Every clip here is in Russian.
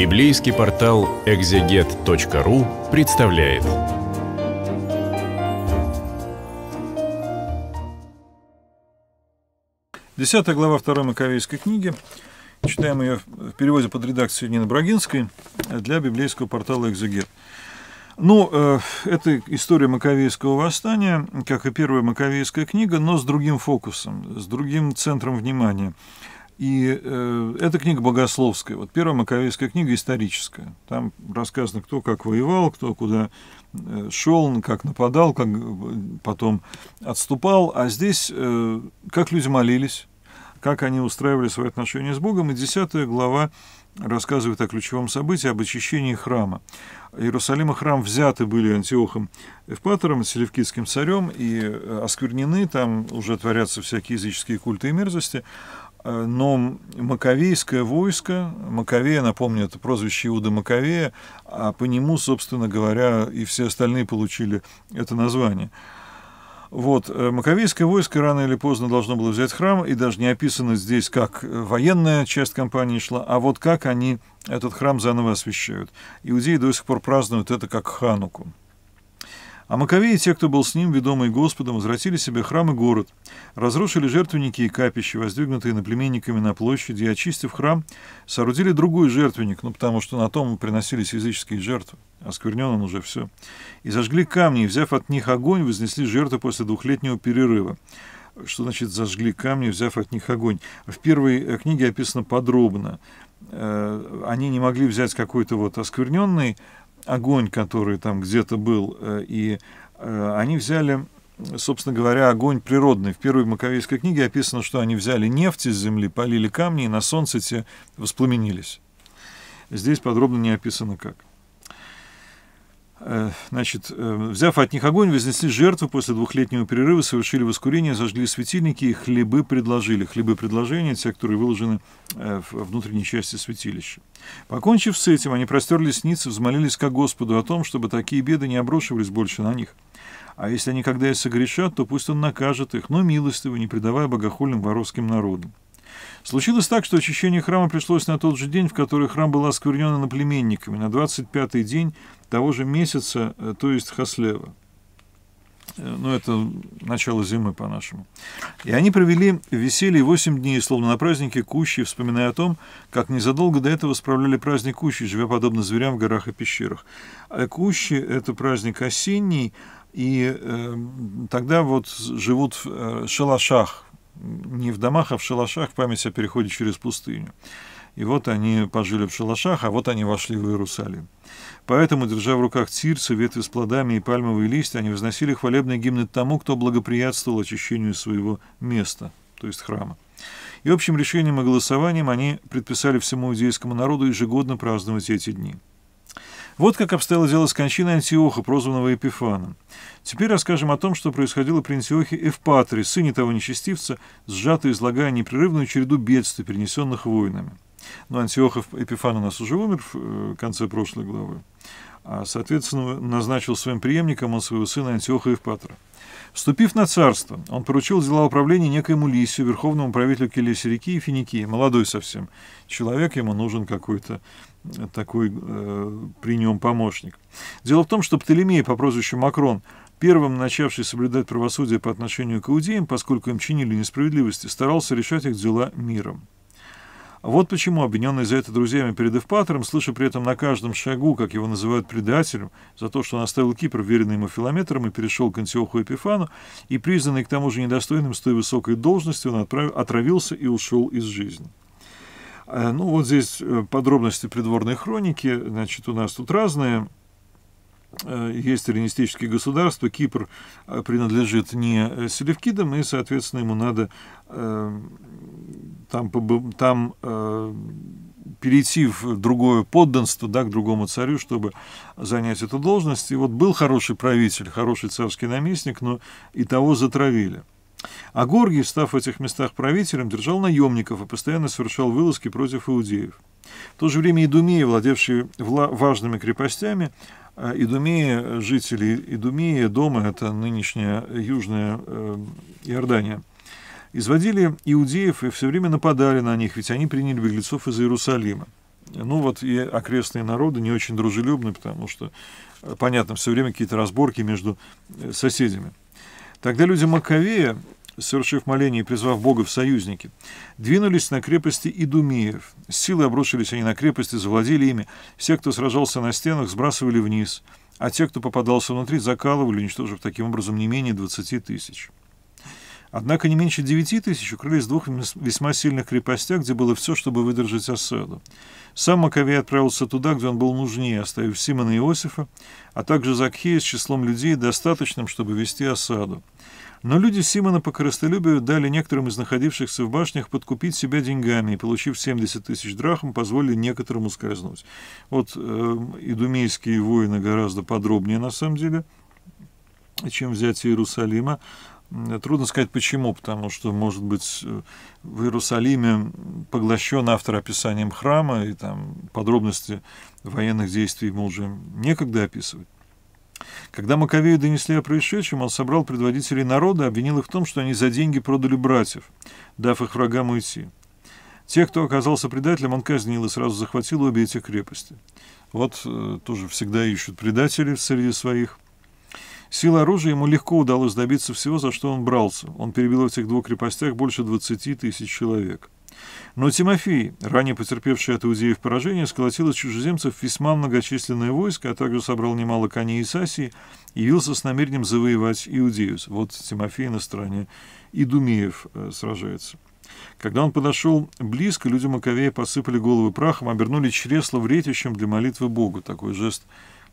Библейский портал экзегет.ру представляет. Десятая глава второй Маковейской книги. Читаем ее в переводе под редакцией Нины Брагинской для библейского портала «Экзегет». Ну, э, это история Маковейского восстания, как и первая Маковейская книга, но с другим фокусом, с другим центром внимания – и э, эта книга богословская, вот первая маковейская книга историческая. Там рассказано, кто как воевал, кто куда э, шел, как нападал, как э, потом отступал. А здесь э, как люди молились, как они устраивали свои отношения с Богом. И десятая глава рассказывает о ключевом событии, об очищении храма. Иерусалим и храм взяты были Антиохом Эвпатором, селевкидским царем, и э, осквернены, там уже творятся всякие языческие культы и мерзости. Э, но Маковейское войско, Маковея, напомню, это прозвище Иуда Маковея, а по нему, собственно говоря, и все остальные получили это название. Вот, э, Маковейское войско рано или поздно должно было взять храм, и даже не описано здесь, как э, военная часть компании шла, а вот как они этот храм заново освещают. Иудеи до сих пор празднуют это как хануку. А Маковеи и те, кто был с ним, ведомые Господом, возвратили себе храм и город, разрушили жертвенники и капища, воздвигнутые племенниками на площади, и, очистив храм, соорудили другой жертвенник, ну, потому что на том приносились языческие жертвы, осквернен он уже все, и зажгли камни, и, взяв от них огонь, вознесли жертву после двухлетнего перерыва. Что значит «зажгли камни, взяв от них огонь»? В первой э, книге описано подробно. Э, они не могли взять какой-то вот оскверненный огонь, который там где-то был, э, и э, они взяли, собственно говоря, огонь природный. В первой Маковейской книге описано, что они взяли нефть из земли, полили камни и на солнце те воспламенились. Здесь подробно не описано как. Э, значит, э, взяв от них огонь, вознесли жертву после двухлетнего перерыва, совершили воскурение, зажгли светильники и хлебы предложили. Хлебы предложения, те, которые выложены э, в внутренней части святилища. Покончив с этим, они простерлись ниц и взмолились к Господу о том, чтобы такие беды не обрушивались больше на них. А если они когда и согрешат, то пусть он накажет их, но милостиво, не предавая богохульным воровским народам. Случилось так, что очищение храма пришлось на тот же день, в который храм был осквернен иноплеменниками, на 25-й день того же месяца, э, то есть Хаслева. Э, ну, это начало зимы по-нашему. И они провели веселье 8 дней, словно на празднике Кущи, вспоминая о том, как незадолго до этого справляли праздник Кущи, живя подобно зверям в горах и пещерах. А Кущи – это праздник осенний, и э, тогда вот живут в шалашах, не в домах, а в шалашах память о переходе через пустыню. И вот они пожили в шалашах, а вот они вошли в Иерусалим. Поэтому, держа в руках тирцы, ветви с плодами и пальмовые листья, они возносили хвалебные гимны тому, кто благоприятствовал очищению своего места, то есть храма. И общим решением и голосованием они предписали всему иудейскому народу ежегодно праздновать эти дни. Вот как обстояло дело с кончиной Антиоха, прозванного Эпифаном. Теперь расскажем о том, что происходило при Антиохе Эвпатре, сыне того нечестивца, сжато излагая непрерывную череду бедствий, перенесенных войнами. Но Антиохов Эпифан у нас уже умер в э, конце прошлой главы. А, соответственно, назначил своим преемником он своего сына Антиоха Евпатра. Вступив на царство, он поручил дела управления некоему Лисию, верховному правителю Келесерики и Финикии, молодой совсем. Человек ему нужен какой-то э, такой э, при нем помощник. Дело в том, что Птолемей по прозвищу Макрон, первым начавший соблюдать правосудие по отношению к иудеям, поскольку им чинили несправедливости, старался решать их дела миром. Вот почему обвиненный за это друзьями перед Эвпатором, слыша при этом на каждом шагу, как его называют предателем, за то, что он оставил Кипр, веренный ему филометром, и перешел к Антиоху Эпифану, и признанный к тому же недостойным с той высокой должности, он отправ... отравился и ушел из жизни. А, ну, вот здесь э, подробности придворной хроники, значит, у нас тут разные э, есть эллинистические государства, Кипр э, принадлежит не Селевкидам, и, соответственно, ему надо там, там э, перейти в другое подданство, да, к другому царю, чтобы занять эту должность. И вот был хороший правитель, хороший царский наместник, но и того затравили. А Горгий, став в этих местах правителем, держал наемников и постоянно совершал вылазки против иудеев. В то же время Идумеи, владевшие вла важными крепостями, э, Идумеи, жители Идумеи, дома, это нынешняя Южная э, Иордания – изводили иудеев и все время нападали на них, ведь они приняли беглецов из Иерусалима. Ну вот и окрестные народы не очень дружелюбны, потому что, э, понятно, все время какие-то разборки между э, соседями. Тогда люди Маковея, совершив моление и призвав Бога в союзники, двинулись на крепости Идумеев. С силой обрушились они на крепости, завладели ими. Все, кто сражался на стенах, сбрасывали вниз, а те, кто попадался внутри, закалывали, уничтожив таким образом не менее 20 тысяч. Однако не меньше 9 тысяч укрылись в двух весьма сильных крепостях, где было все, чтобы выдержать осаду. Сам Маковей отправился туда, где он был нужнее, оставив Симона и Иосифа, а также Закхея с числом людей, достаточным, чтобы вести осаду. Но люди Симона по коростолюбию дали некоторым из находившихся в башнях подкупить себя деньгами и, получив 70 тысяч драхм, позволили некоторому скользнуть. Вот э, идумейские воины гораздо подробнее, на самом деле, чем взятие Иерусалима. Трудно сказать почему, потому что, может быть, э, в Иерусалиме поглощен автор описанием храма, и там подробности военных действий ему уже некогда описывать. Когда Маковею донесли о происшедшем, он собрал предводителей народа, обвинил их в том, что они за деньги продали братьев, дав их врагам уйти. Тех, кто оказался предателем, он казнил и сразу захватил обе эти крепости. Вот э, тоже всегда ищут предателей среди своих – Силой оружия ему легко удалось добиться всего, за что он брался. Он перебил в этих двух крепостях больше 20 тысяч человек. Но Тимофей, ранее потерпевший от иудеев поражение, сколотил из чужеземцев весьма многочисленное войско, а также собрал немало коней и явился с намерением завоевать иудеев. Вот Тимофей на стороне Идумеев э, сражается. Когда он подошел близко, люди Маковея посыпали головы прахом, обернули чресло вретищем для молитвы Богу. Такой жест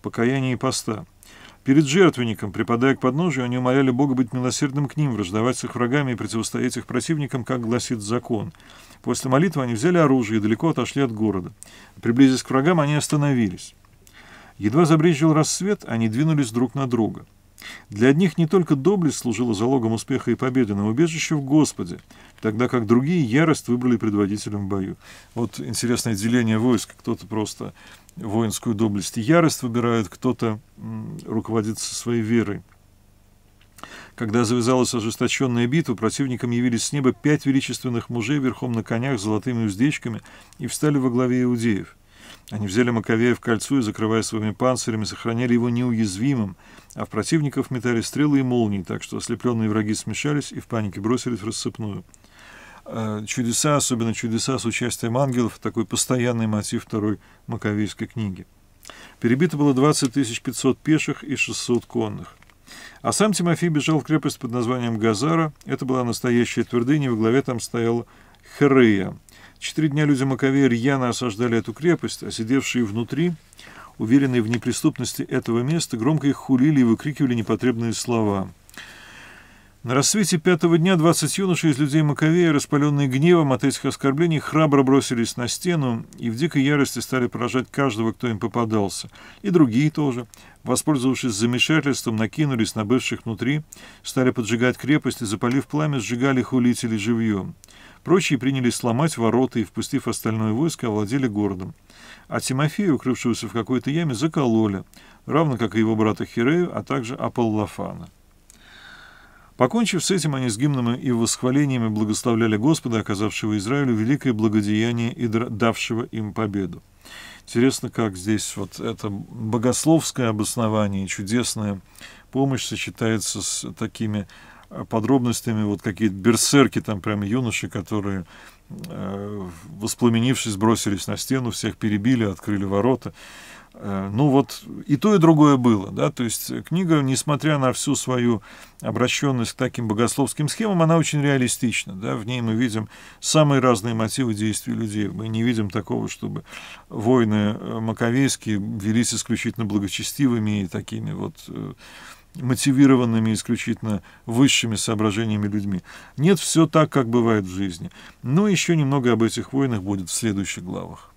покаяния и поста. Перед жертвенником, припадая к подножию, они умоляли Бога быть милосердным к ним, враждовать с их врагами и противостоять их противникам, как гласит закон. После молитвы они взяли оружие и далеко отошли от города. Приблизясь к врагам, они остановились. Едва забрежил рассвет, они двинулись друг на друга. Для одних не только доблесть служила залогом успеха и победы, но убежище в Господе, тогда как другие ярость выбрали предводителем в бою. Вот интересное деление войск. Кто-то просто воинскую доблесть и ярость выбирает, кто-то руководится своей верой. Когда завязалась ожесточенная битва, противникам явились с неба пять величественных мужей верхом на конях с золотыми уздечками и встали во главе иудеев. Они взяли Маковея в кольцо и, закрывая своими панцирями, сохраняли его неуязвимым, а в противников метали стрелы и молнии, так что ослепленные враги смешались и в панике бросились в рассыпную. Э, чудеса, особенно чудеса с участием ангелов, такой постоянный мотив второй Маковейской книги. Перебито было 20 500 пеших и 600 конных. А сам Тимофей бежал в крепость под названием Газара. Это была настоящая твердыня, во главе там стояла Херея. Четыре дня люди Маковея рьяно осаждали эту крепость, а сидевшие внутри, уверенные в неприступности этого места, громко их хулили и выкрикивали непотребные слова – на рассвете пятого дня двадцать юношей из людей Маковея, распаленные гневом от этих оскорблений, храбро бросились на стену и в дикой ярости стали поражать каждого, кто им попадался. И другие тоже, воспользовавшись замешательством, накинулись на бывших внутри, стали поджигать крепость и, запалив пламя, сжигали хулителей живьем. Прочие принялись сломать ворота и, впустив остальное войско, овладели городом. А Тимофея, укрывшегося в какой-то яме, закололи, равно как и его брата Хирею, а также Аполлофана. Покончив с этим, они с гимнами и восхвалениями благословляли Господа, оказавшего Израилю великое благодеяние и давшего им победу. Интересно, как здесь вот это богословское обоснование, чудесная помощь сочетается с такими э, подробностями, вот какие-то берсерки, там прямо юноши, которые, э, воспламенившись, бросились на стену, всех перебили, открыли ворота. Э, ну вот и то, и другое было. Да? То есть книга, несмотря на всю свою обращенность к таким богословским схемам, она очень реалистична. Да? В ней мы видим самые разные мотивы действий людей. Мы не видим такого, чтобы войны э, маковейские велись исключительно благочестивыми и такими вот э, мотивированными исключительно высшими соображениями людьми. Нет, все так, как бывает в жизни. Но ну, еще немного об этих войнах будет в следующих главах.